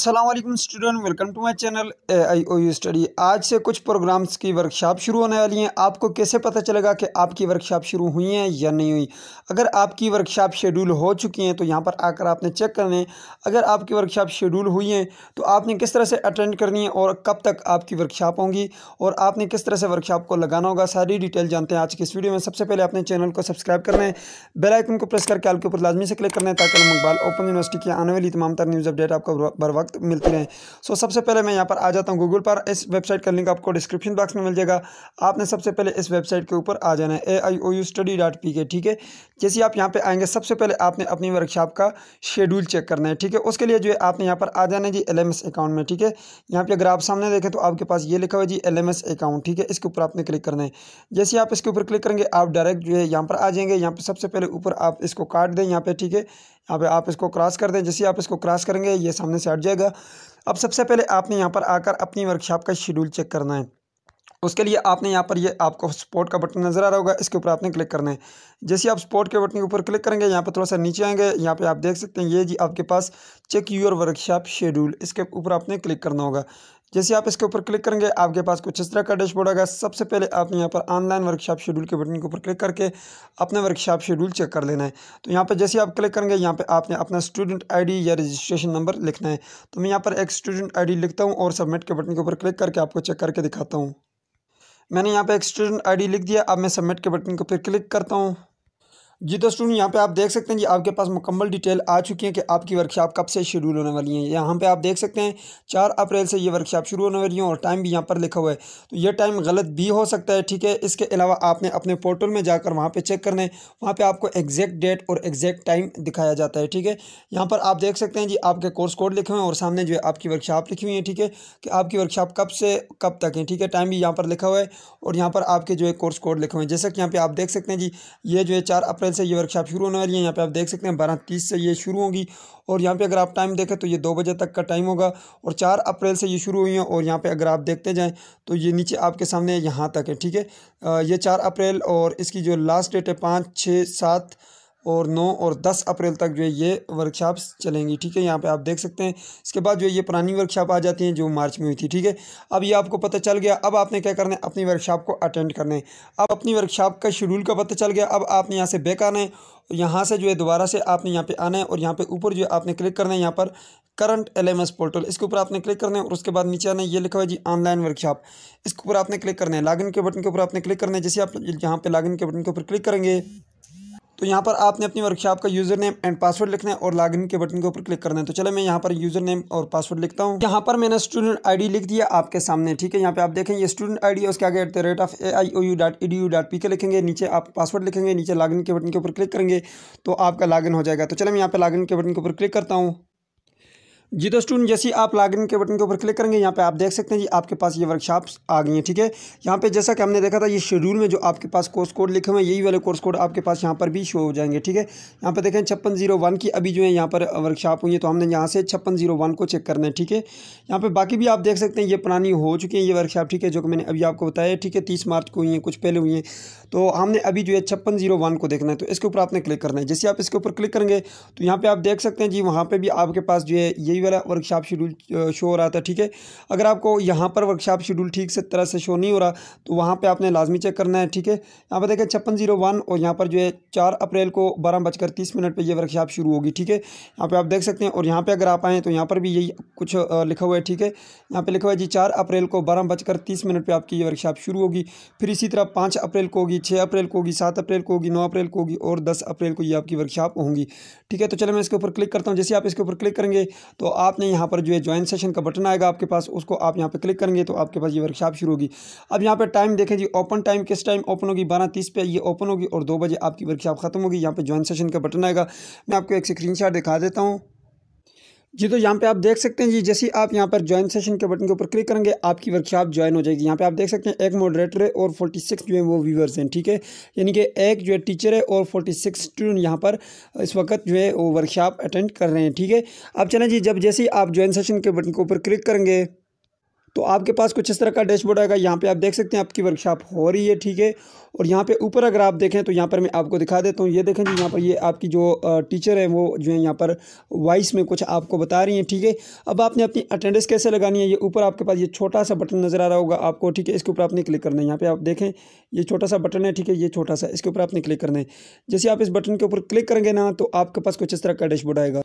Aslam student welcome to my channel A I O U study आज से कुछ programmes की वर्कशॉप शुरू होने वाली हैं आपको कैसे पता चलेगा कि आपकी वर्कशॉप शुरू हुई हैं या नहीं हुई अगर आपकी वर्कशॉप शेड्यूल हो चुकी हैं तो यहाँ पर आकर आपने चेक करना है अगर आपकी वर्कशॉप शेड्यूल हुई हैं तो आपने किस तरह से अटेंड करनी है और कब तक आपकी वर्कशॉप होंगी और आपने किस तरह से वर्कशॉप को लगाना होगा सारी डिटेल जानते हैं आज की इस वीडियो में सबसे पहले अपने चैनल को सब्सक्राइब करना है बेलाइकन को प्रेस करके आपके ऊपर लाजमी से क्लिक करना है ताकि मकबाल ओपन यूनिवर्सिटी की आने वाली तमाम तर न्यूज़ अपडेट आपको बर वक्त प्रोडक्ट मिलती रहे सो सबसे पहले मैं यहाँ पर आ जाता हूँ गूगल पर इस वेबसाइट का लिंक आपको डिस्क्रिप्शन बॉक्स में मिल जाएगा आपने सबसे पहले इस वेबसाइट के ऊपर आ जाना है A I O U study dot P K ठीक है जैसे आप यहाँ पर आएंगे सबसे पहले आपने अपनी वर्कशॉप का शेड्यूल चेक करना है ठीक है उसके लिए जो है आपने यहाँ पर आ जाना है G L M S account में ठीक है यहाँ पर अगर आप सामने देखें तो आपके पास ये लिखा हुआ G L M S account ठीक है इसके ऊपर आपने क्लिक करना है जैसे आप इसके ऊपर क्लिक करेंगे आप डायरेक्ट जो है यहाँ पर आ जाएंगे यहाँ पर सबसे पहले ऊपर आप इसको काट दें यहाँ पर ठीक है अब आप इसको क्रॉस कर दें जैसे आप इसको क्रॉस करेंगे ये सामने से हट जाएगा अब सबसे पहले आपने यहाँ पर आकर अपनी वर्कशॉप का शेड्यूल चेक करना है उसके लिए आपने यहाँ पर ये आपको स्पोर्ट का बटन नज़र आ रहा होगा इसके ऊपर आपने क्लिक करना है जैसे आप सपोर्ट के बटन के ऊपर क्लिक करेंगे यहाँ पर थोड़ा सा नीचे आएंगे यहाँ पे आप देख सकते हैं ये जी आपके पास चेक यूर वर्कशॉप शेड्यूल इसके ऊपर आपने क्लिक करना होगा जैसे आप इसके ऊपर क्लिक करेंगे आपके पास कुछ इस तरह का डैशबोर्ड आएगा सबसे पहले आपने यहाँ पर ऑनलाइन वर्कशॉप शेड्यूल के बटन के ऊपर क्लिक करके अपना वर्कशॉप शेड्यूल चेक कर लेना है तो यहाँ पर जैसे आप क्लिक करेंगे यहाँ पर आपने अपना स्टूडेंट आई या रजिस्ट्रेशन नंबर लिखना है तो मैं यहाँ पर एक स्टूडेंट आई लिखता हूँ और सबमिट के बटन के ऊपर क्लिक करके आपको चेक करके दिखाता हूँ मैंने यहाँ पर एक स्टूडेंट आई लिख दिया अब मैं सबमिट के बटन के ऊपर क्लिक करता हूँ जी तो स्टूडेंट यहाँ पे आप देख सकते हैं जी आपके पास मुकम्मल डिटेल आ चुकी है कि आपकी वर्कशॉप कब से शेड्यूल होने वाली है यहाँ पे आप देख सकते हैं चार अप्रैल से ये वर्कशॉप शुरू होने वाली है और टाइम भी यहाँ पर लिखा हुआ है तो ये टाइम गलत भी हो सकता है ठीक है इसके अलावा आपने अपने पोर्टल में जाकर वहाँ पर चेक करना है वहाँ पर आपको एग्जैक्ट डेट और एग्जैक्ट टाइम दिखाया जाता है ठीक है यहाँ पर आप देख सकते हैं जी आपके कोर्स कोड लिखे हुए हैं और सामने जो है आपकी वर्कशॉप लिखी हुई है ठीक है कि आपकी वर्कशॉप कब से कब तक है ठीक है टाइम भी यहाँ पर लिखा हुआ है और यहाँ पर आपके जो है कोर्स कोड लिखे हुए हैं जैसा कि यहाँ पर आप देख सकते हैं जी ये जो है चार अप्रैल अप्रैल से ये वर्कशॉप शुरू होने वाली है यहाँ पे आप देख सकते हैं बारह तीस से ये शुरू होगी और यहाँ पे अगर आप टाइम देखें तो ये दो बजे तक का टाइम होगा और चार अप्रैल से ये शुरू हुई है और यहाँ पे अगर आप देखते जाएँ तो ये नीचे आपके सामने यहाँ तक है ठीक है ये चार अप्रैल और इसकी जो लास्ट डेट है पाँच छः सात और 9 और 10 अप्रैल तक जो है ये वर्कशॉप्स चलेंगी ठीक है यहाँ पे आप देख सकते हैं इसके बाद जो है ये पुरानी वर्कशॉप आ जाती हैं जो मार्च में हुई थी ठीक है अब ये आपको पता चल गया अब आपने क्या करना है अपनी वर्कशॉप को अटेंड करना है अब अपनी वर्कशॉप का शेड्यूल का पता चल गया अब आपने यहाँ से बैक आना है यहाँ से जो है दोबारा से आपने यहाँ पर आना है और यहाँ पर ऊपर जो है आपने क्लिक करना है यहाँ पर करंट एस पोर्टल इसके ऊपर आपने क्लिक करना है और उसके बाद नीचे आना है ये लिखा हुआ जी ऑनलाइन वर्कशॉप इसके ऊपर आपने क्लिक करना है लॉगिन के बटन के ऊपर आपने क्लिक करना है जैसे आप यहाँ पे लॉगिन के बटन के ऊपर क्लिक करेंगे तो यहाँ पर आपने अपनी वर्कशॉप का यूज़र नेम एंड पासवर्ड लिखना है और लॉगिन के बटन के ऊपर क्लिक करना है तो चले मैं यहाँ पर यूज़र नेम और पासवर्ड लिखता हूँ यहाँ पर मैंने स्टूडेंट आईडी लिख दिया आपके सामने ठीक है यहाँ पे आप देखें ये स्टूडेंट आईडी उसके आगे at the rate of A I O U dot E D U dot P K लिखेंगे नीचे आप पासवर्ड लिखेंगे नीचे लॉगिन के बटन के ऊपर क्लिक करेंगे तो आपका लॉगिन हो जाएगा तो चले मैं यहाँ पर लॉगिन के बटन के ऊपर क्लिक करता हूँ जी तो स्टूडेंट जैसे ही आप लॉगिन के बटन के ऊपर क्लिक करेंगे यहाँ पे आप देख सकते हैं जी आपके पास ये वर्कशॉप्स आ गई हैं ठीक है यहाँ पे जैसा कि हमने देखा था ये शेड्यूल में जो आपके पास कोर्स कोड लिखे हुए हैं यही वाले कोर्स कोड आपके पास यहाँ पर भी शो हो जाएंगे ठीक है यहाँ पे देखें छप्पन जीरो वन की अभी जो है यहाँ पर वर्कशॉप हुई है तो हमने यहाँ से छप्पन जीरो वन को चेक करना है ठीक है यहाँ पर बाकी भी आप देख सकते हैं ये पुरानी हो चुकी है ये वर्कशॉप ठीक है जो कि मैंने अभी आपको बताया ठीक है तीस मार्च को हुई है कुछ पहले हुई हैं तो हमने अभी जो है छप्पन जीरो वन को देखना है तो इसके ऊपर आपने क्लिक करना है जैसे आप इसके ऊपर क्लिक करेंगे तो यहाँ पे आप देख सकते हैं जी वहाँ पे भी आपके पास जो है यही वाला वर्कशॉप शेड्यूल शो हो रहा था ठीक है अगर आपको यहाँ पर वर्कशॉप शेड्यूल ठीक से तरह से शो नहीं हो रहा तो वहाँ पर आपने लाजमी चेक करना है ठीक है यहाँ पर देखें छप्पन जीरो वन और यहाँ पर जो है चार अप्रैल को बारह बजकर तीस मिनट पर यह वर्कशॉप शुरू होगी ठीक है यहाँ पर आप देख सकते हैं और यहाँ पर अगर आप आएँ तो यहाँ पर भी यही कुछ लिखा हुआ है ठीक है यहाँ पर लिखा हुआ है जी चार अप्रैल को बारह बजकर तीस मिनट पर आपकी ये वर्कशॉप शुरू होगी फिर इसी तरह पाँच अप्रैल को होगी छः अप्रैल को होगी सात अप्रैल को होगी नौ अप्रैल को होगी और दस अप्रैल को ये आपकी वर्कशॉप होंगी ठीक है तो चलो मैं इसके ऊपर क्लिक करता हूँ जैसे आप इसके ऊपर क्लिक करेंगे तो आपने यहाँ पर जो है ज्वाइन सेशन का बटन आएगा आपके पास उसको आप यहाँ पर क्लिक करेंगे तो आपके पास ये वर्कशॉप शुरू होगी अब यहाँ पर टाइम देखें जी ओपन टाइम किस टाइम ओपन होगी बारह तीस पे ये ओपन होगी और दो बजे आपकी वर्कशॉप खत्म होगी यहाँ पर ज्वाइन सेशन का बटन आएगा मैं आपको एक स्क्रीन दिखा देता हूँ जी तो यहाँ पे आप देख सकते हैं जी जैसे आप यहाँ पर ज्वाइन सेशन के बटन के ऊपर क्लिक करेंगे आपकी वर्कशॉप ज्वाइन हो जाएगी यहाँ पे आप देख सकते हैं एक मॉडरेटर है और 46 जो है वो व्यूवर्स हैं ठीक है यानी कि एक जो है टीचर है और 46 स्टूडेंट यहाँ पर इस वक्त जो है वो वर्कशॉप अटेंड कर रहे हैं ठीक है अब चलें जी जब जैसे ही आप ज्वाइन सेशन के बटन के ऊपर क्लिक करेंगे तो आपके पास कुछ इस तरह का डैशबोर्ड आएगा यहाँ पे आप देख सकते हैं आपकी वर्कशॉप हो रही है ठीक है और यहाँ पे ऊपर अगर आप देखें तो यहाँ पर मैं आपको दिखा देता हूँ ये देखें जी यहाँ पर ये आपकी जो टीचर है वो जो है यहाँ पर वॉइस में कुछ आपको बता रही हैं ठीक है थीके? अब आपने अपनी अटेंडेंस कैसे लगानी है ये ऊपर आपके पास ये छोटा सा बटन नज़र आ रहा होगा आपको ठीक है इसके ऊपर आपने क्लिक करना है यहाँ पर आप देखें ये छोटा सा बटन है ठीक है ये छोटा सा इसके ऊपर आपने क्लिक करना है जैसे आप इस बटन के ऊपर क्लिक करेंगे ना तो आपके पास कुछ इस तरह का डैशबोर्ड आएगा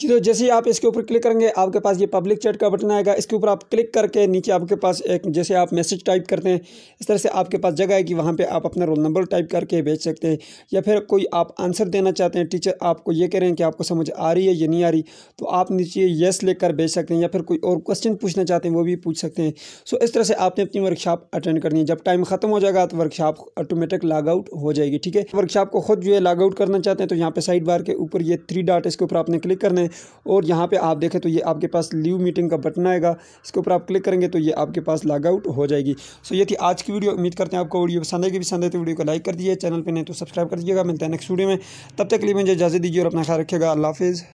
जी तो जैसे ही आप इसके ऊपर क्लिक करेंगे आपके पास ये पब्लिक चैट का बटन आएगा इसके ऊपर आप क्लिक करके नीचे आपके पास एक जैसे आप मैसेज टाइप करते हैं इस तरह से आपके पास जगह है कि वहाँ पे आप अपना रोल नंबर टाइप करके भेज सकते हैं या फिर कोई आप आंसर देना चाहते हैं टीचर आपको ये कह रहे हैं कि आपको समझ आ रही है या नहीं आ रही तो आप नीचे येस लेकर भेज सकते हैं या फिर कोई और क्वेश्चन पूछना चाहते हैं वो भी पूछ सकते हैं सो इस तरह से आपने अपनी वर्कशॉप अटेंड करनी है जब टाइम खत्म हो जाएगा तो वर्कशॉप ऑटोमेटिक लॉग आउट हो जाएगी ठीक है वर्कशॉप को खुद जो है लॉग आउट करना चाहते हैं तो यहाँ पर साइड बार के ऊपर ये थ्री डाट इसके ऊपर आपने क्लिक करना है हैं और यहाँ पे आप देखें तो ये आपके पास लीव मीटिंग का बटन आएगा इसके ऊपर आप क्लिक करेंगे तो ये आपके पास लॉग आउट हो जाएगी सो ये थी आज की वीडियो उम्मीद करते हैं आपको वीडियो पसंद आएगी पसंद है तो वीडियो को लाइक कर दीजिए चैनल पर नहीं तो सब्सक्राइब कर दीजिएगा मिलता है नेक्स्ट वीडियो में तब तक लिए मुझे इजाज़त दीजिए और अपना ख्याल रखिएगा अल्लाह हाफिज़